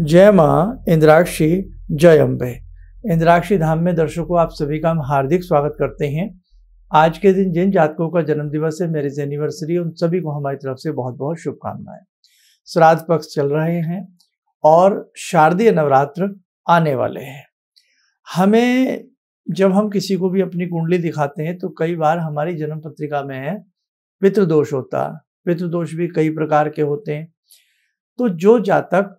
जय माँ इंद्राक्षी जय अम्बे इंद्राक्षी धाम में दर्शकों आप सभी का हम हार्दिक स्वागत करते हैं आज के दिन जिन जातकों का जन्मदिवस है मैरिज एनिवर्सरी उन सभी को हमारी तरफ से बहुत बहुत शुभकामनाएं श्राद्ध पक्ष चल रहे हैं और शारदीय नवरात्र आने वाले हैं हमें जब हम किसी को भी अपनी कुंडली दिखाते हैं तो कई बार हमारी जन्म पत्रिका में है पितृदोष होता पितृदोष भी कई प्रकार के होते हैं तो जो जातक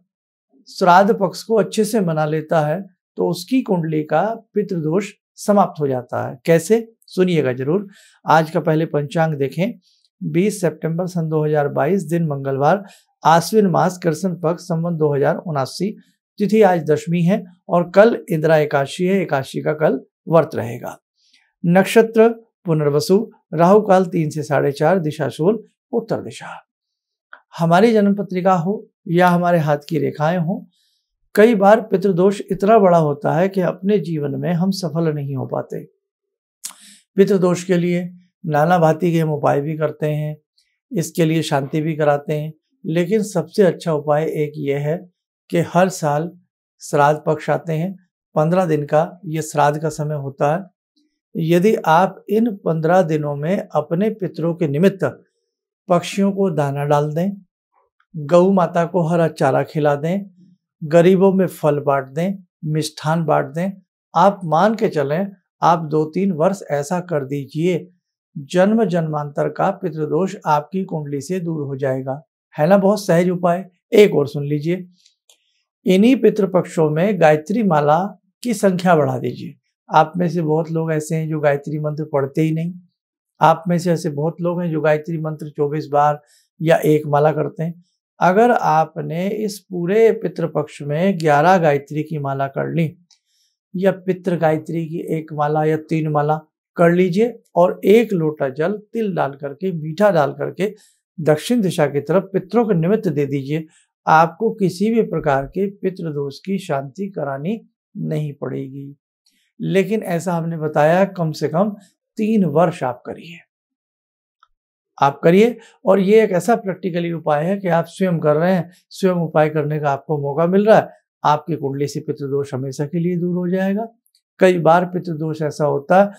श्राद्ध पक्ष को अच्छे से मना लेता है तो उसकी कुंडली का पितृदोष समाप्त हो जाता है कैसे सुनिएगा जरूर आज का पहले पंचांग देखें 20 सितंबर सन 2022 दिन मंगलवार आश्विन मास कृष्ण पक्ष संबंध दो तिथि आज दशमी है और कल इंदिरा एकादशी है एकादशी का कल व्रत रहेगा नक्षत्र पुनर्वसु राहु काल तीन से साढ़े चार दिशा उत्तर दिशा हमारी जन्म पत्रिका हो या हमारे हाथ की रेखाएं हों कई बार पितृदोष इतना बड़ा होता है कि अपने जीवन में हम सफल नहीं हो पाते पितृदोष के लिए नाना भांति के हम उपाय भी करते हैं इसके लिए शांति भी कराते हैं लेकिन सबसे अच्छा उपाय एक ये है कि हर साल श्राद्ध पक्ष आते हैं पंद्रह दिन का ये श्राद्ध का समय होता है यदि आप इन पंद्रह दिनों में अपने पितरों के निमित्त पक्षियों को दाना डाल दें गऊ माता को हरा चारा खिला दें गरीबों में फल बांट दें मिष्ठान बांट दें आप मान के चलें आप दो तीन वर्ष ऐसा कर दीजिए जन्म जन्मांतर का पितृदोष आपकी कुंडली से दूर हो जाएगा है ना बहुत सहज उपाय एक और सुन लीजिए इन्हीं पितृपक्षों में गायत्री माला की संख्या बढ़ा दीजिए आप में से बहुत लोग ऐसे हैं जो गायत्री मंत्र पढ़ते ही नहीं आप में से ऐसे बहुत लोग हैं जो गायत्री मंत्र 24 बार या एक माला करते हैं अगर आपने इस पूरे पितृपक्ष में ग्यारह गायत्री की माला कर ली या पितृ गायत्री की एक माला या तीन माला कर लीजिए और एक लोटा जल तिल डाल करके मीठा डाल करके दक्षिण दिशा की तरफ पितरों के निमित्त दे दीजिए आपको किसी भी प्रकार के पितृदोष की शांति करानी नहीं पड़ेगी लेकिन ऐसा हमने बताया कम से कम तीन वर्ष आप करिए आप करिए और ये एक ऐसा प्रैक्टिकली उपाय है कि आप स्वयं कर रहे हैं स्वयं उपाय करने का आपको मौका मिल रहा है आपकी कुंडली से पितृदोष हमेशा के लिए दूर हो जाएगा कई बार पितृदोष ऐसा होता है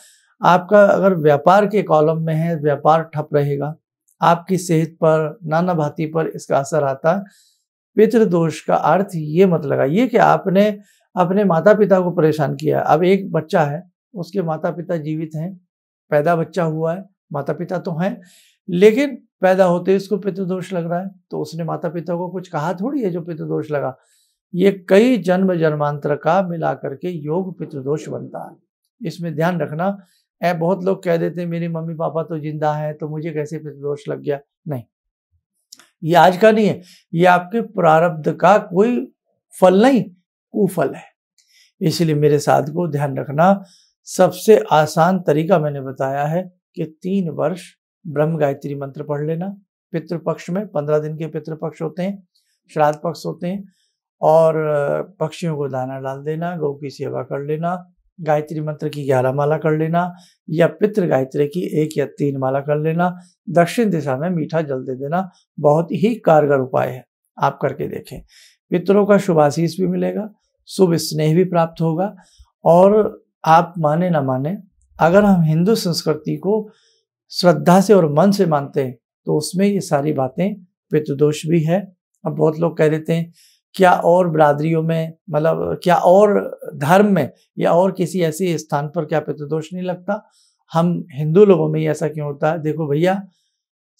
आपका अगर व्यापार के कॉलम में है व्यापार ठप रहेगा आपकी सेहत पर नाना भाती पर इसका असर आता है पितृदोष का अर्थ ये मत लगाइए कि आपने अपने माता पिता को परेशान किया अब एक बच्चा है उसके माता पिता जीवित हैं पैदा बच्चा हुआ है माता पिता तो हैं लेकिन पैदा होते इसको पितृदोष लग रहा है तो उसने माता पिता को कुछ कहा थोड़ी है जो पितृदोष लगा ये कई जन्म जन्मांतर का मिला करके योग पितृदोष बनता है इसमें ध्यान रखना ऐ बहुत लोग कह देते हैं मेरे मम्मी पापा तो जिंदा है तो मुझे कैसे पितृदोष लग गया नहीं ये आज का नहीं है ये आपके प्रारब्ध का कोई फल नहीं कुफल है इसलिए मेरे साथ को ध्यान रखना सबसे आसान तरीका मैंने बताया है कि तीन वर्ष ब्रह्म गायत्री मंत्र पढ़ लेना पितृपक्ष में पंद्रह दिन के पितृपक्ष होते हैं श्राद्ध पक्ष होते हैं और पक्षियों को दाना डाल देना गौ की सेवा कर लेना गायत्री मंत्र की ग्यारह माला कर लेना या पितृ गायत्री की एक या तीन माला कर लेना दक्षिण दिशा में मीठा जल दे देना बहुत ही कारगर उपाय है आप करके देखें पितरों का शुभ आशीष भी मिलेगा शुभ स्नेह भी प्राप्त होगा और आप माने ना माने अगर हम हिंदू संस्कृति को श्रद्धा से और मन से मानते हैं तो उसमें ये सारी बातें पितृदोष भी है अब बहुत लोग कह देते हैं क्या और बरादरियों में मतलब क्या और धर्म में या और किसी ऐसे स्थान पर क्या पितृदोष नहीं लगता हम हिंदू लोगों में ऐसा क्यों होता है देखो भैया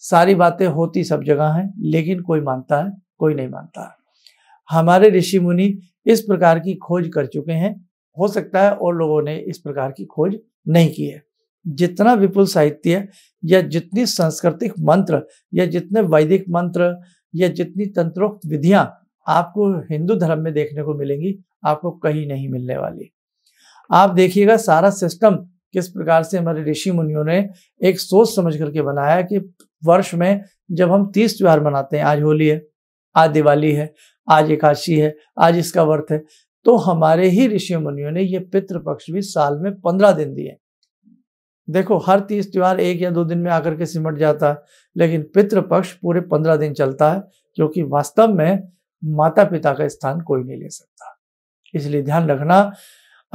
सारी बातें होती सब जगह हैं लेकिन कोई मानता है कोई नहीं मानता है हमारे ऋषि मुनि इस प्रकार की खोज कर चुके हैं हो सकता है और लोगों ने इस प्रकार की खोज नहीं की है जितना विपुल साहित्य या जितनी सांस्कृतिक मंत्र या जितने वैदिक मंत्र या जितनी तंत्रोक्त विधियां आपको हिंदू धर्म में देखने को मिलेंगी आपको कहीं नहीं मिलने वाली आप देखिएगा सारा सिस्टम किस प्रकार से हमारे ऋषि मुनियों ने एक सोच समझ करके बनाया कि वर्ष में जब हम तीस त्यौहार मनाते हैं आज होली है आज दिवाली है आज एकादशी है आज इसका व्रत है तो हमारे ही ऋषि मुनियों ने ये पितृपक्ष भी साल में पंद्रह दिन दिए देखो हर तीस त्यौहार एक या दो दिन में आकर के सिमट जाता है लेकिन पितृपक्ष पूरे पंद्रह दिन चलता है क्योंकि वास्तव में माता पिता का स्थान कोई नहीं ले सकता इसलिए ध्यान रखना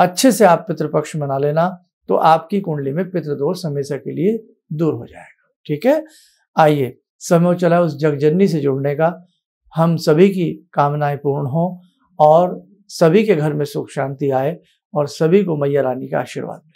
अच्छे से आप पितृपक्ष मना लेना तो आपकी कुंडली में पितृदोष हमेशा के लिए दूर हो जाएगा ठीक है आइए समय चला उस जगजननी से जुड़ने का हम सभी की कामनाएं पूर्ण हों और सभी के घर में सुख शांति आए और सभी को मैया रानी का आशीर्वाद मिले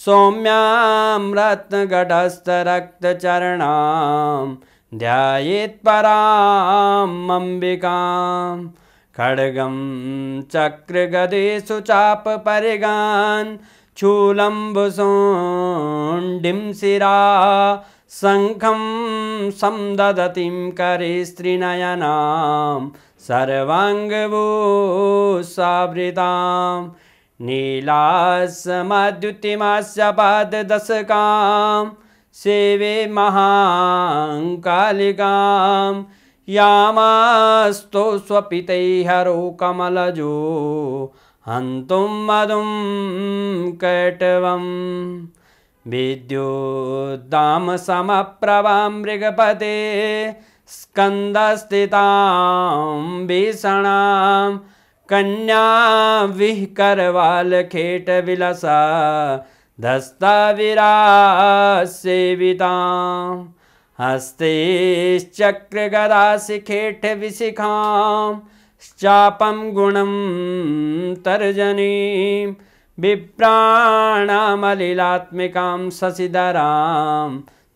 सौम्यां रत्नगढस्थरक्तचरणां पराम् अम्बिकां खड्गं चक्रगदिषु चापपरिगान् चूलम्बुसोण्डिं शिरा शङ्खं करे करिस्त्रिनयनां सर्वाङ्गभूसावृतां सेवे महाङ्कालिकां यामास्तु स्वपितैः हरो कमलजो हन्तुं मधुं कटवं समप्रभा मृगपते स्कन्दस्थितां भीषणाम् कन्या विह करवाल खेट विलसा धस्ता विरा सेविता हस्ते चक्र गरासिखेठ विशिखा चापम गुणम तर्जनी विप्राणमलिलात्मिका शशिधरा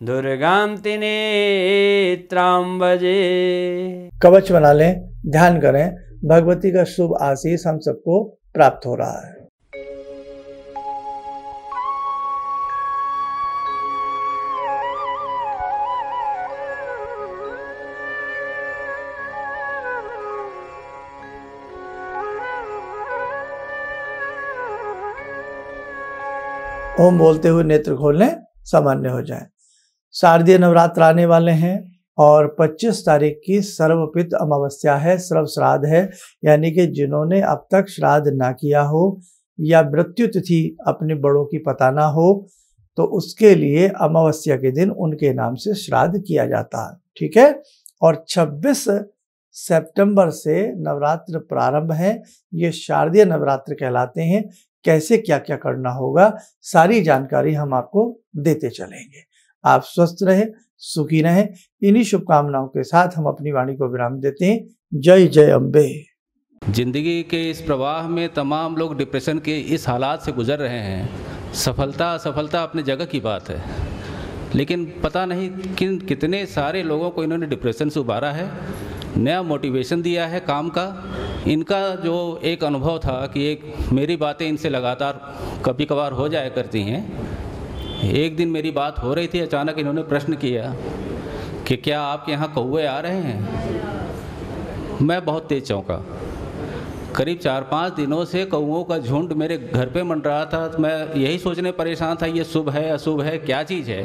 दुर्गा तिनेत्रां बजे कवच बना लें ध्यान करें भगवती का शुभ आशीष हम सबको प्राप्त हो रहा है ओम बोलते हुए नेत्र खोलने सामान्य हो जाए शारदीय नवरात्र आने वाले हैं और 25 तारीख की सर्वपित अमावस्या है सर्व श्राद्ध है यानी कि जिन्होंने अब तक श्राद्ध ना किया हो या मृत्यु तिथि अपने बड़ों की पता ना हो तो उसके लिए अमावस्या के दिन उनके नाम से श्राद्ध किया जाता है ठीक है और 26 सितंबर से नवरात्र प्रारंभ है ये शारदीय नवरात्र कहलाते हैं कैसे क्या क्या करना होगा सारी जानकारी हम आपको देते चलेंगे आप स्वस्थ रहें सुखी रहें इन्हीं शुभकामनाओं के साथ हम अपनी वाणी को विराम देते हैं जय जय अम्बे जिंदगी के इस प्रवाह में तमाम लोग डिप्रेशन के इस हालात से गुजर रहे हैं सफलता असफलता अपने जगह की बात है लेकिन पता नहीं किन कितने सारे लोगों को इन्होंने डिप्रेशन से उबारा है नया मोटिवेशन दिया है काम का इनका जो एक अनुभव था कि एक मेरी बातें इनसे लगातार कभी कभार हो जाया करती हैं एक दिन मेरी बात हो रही थी अचानक इन्होंने प्रश्न किया कि क्या आपके यहाँ कौए आ रहे हैं मैं बहुत तेज चौंका करीब चार पाँच दिनों से कौओं का झुंड मेरे घर पे मंड रहा था तो मैं यही सोचने परेशान था ये शुभ है अशुभ है क्या चीज़ है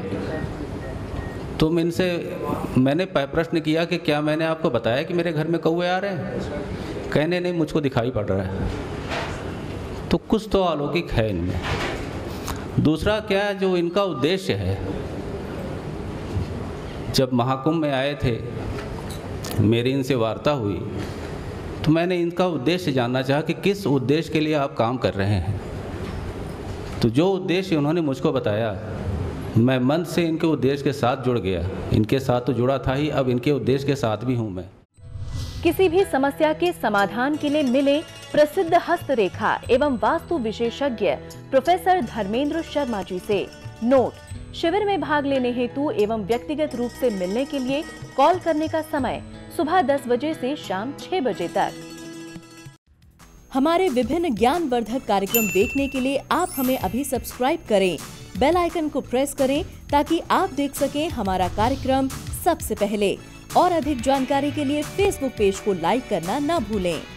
तो इनसे मैंने प्रश्न किया कि क्या मैंने आपको बताया कि मेरे घर में कौए आ रहे हैं कहने नहीं मुझको दिखाई पड़ रहा है तो कुछ तो अलौकिक है इनमें दूसरा क्या है जो इनका उद्देश्य है जब महाकुंभ में आए थे मेरी इनसे वार्ता हुई तो मैंने इनका उद्देश्य जानना चाहा कि किस उद्देश्य के लिए आप काम कर रहे हैं तो जो उद्देश्य उन्होंने मुझको बताया मैं मन से इनके उद्देश्य के साथ जुड़ गया इनके साथ तो जुड़ा था ही अब इनके उद्देश्य के साथ भी हूँ मैं किसी भी समस्या के समाधान के लिए मिले प्रसिद्ध हस्तरेखा एवं वास्तु विशेषज्ञ प्रोफेसर धर्मेंद्र शर्मा जी से नोट शिविर में भाग लेने हेतु एवं व्यक्तिगत रूप से मिलने के लिए कॉल करने का समय सुबह 10 बजे से शाम 6 बजे तक हमारे विभिन्न ज्ञान वर्धक कार्यक्रम देखने के लिए आप हमें अभी सब्सक्राइब करें बेल आइकन को प्रेस करें ताकि आप देख सकें हमारा कार्यक्रम सबसे पहले और अधिक जानकारी के लिए फेसबुक पेज को लाइक करना न भूलें